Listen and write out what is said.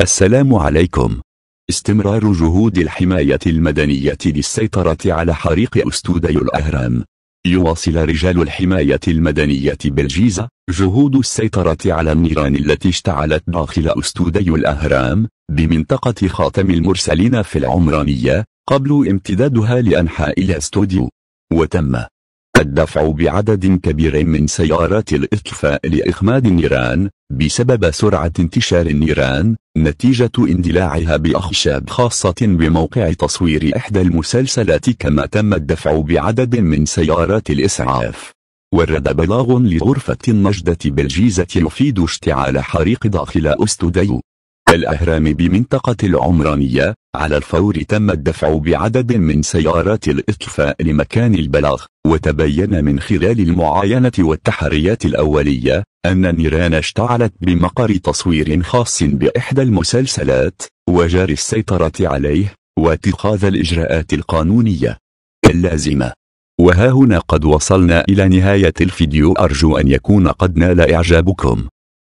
السلام عليكم استمرار جهود الحماية المدنية للسيطرة على حريق أستودي الأهرام يواصل رجال الحماية المدنية بالجيزة جهود السيطرة على النيران التي اشتعلت داخل أستودي الأهرام بمنطقة خاتم المرسلين في العمرانية قبل امتدادها لأنحاء الاستوديو وتم الدفع بعدد كبير من سيارات الإطفاء لإخماد النيران بسبب سرعة انتشار النيران نتيجة اندلاعها بأخشاب خاصة بموقع تصوير إحدى المسلسلات كما تم الدفع بعدد من سيارات الإسعاف ورد بلاغ لغرفة النجدة بالجيزة يفيد اشتعال حريق داخل أستوديو الأهرام بمنطقة العمرانية على الفور تم الدفع بعدد من سيارات الإطفاء لمكان البلاغ وتبين من خلال المعاينة والتحريات الأولية أن النيران اشتعلت بمقر تصوير خاص بإحدى المسلسلات وجار السيطرة عليه واتخاذ الإجراءات القانونية اللازمة وها هنا قد وصلنا إلى نهاية الفيديو أرجو أن يكون قد نال إعجابكم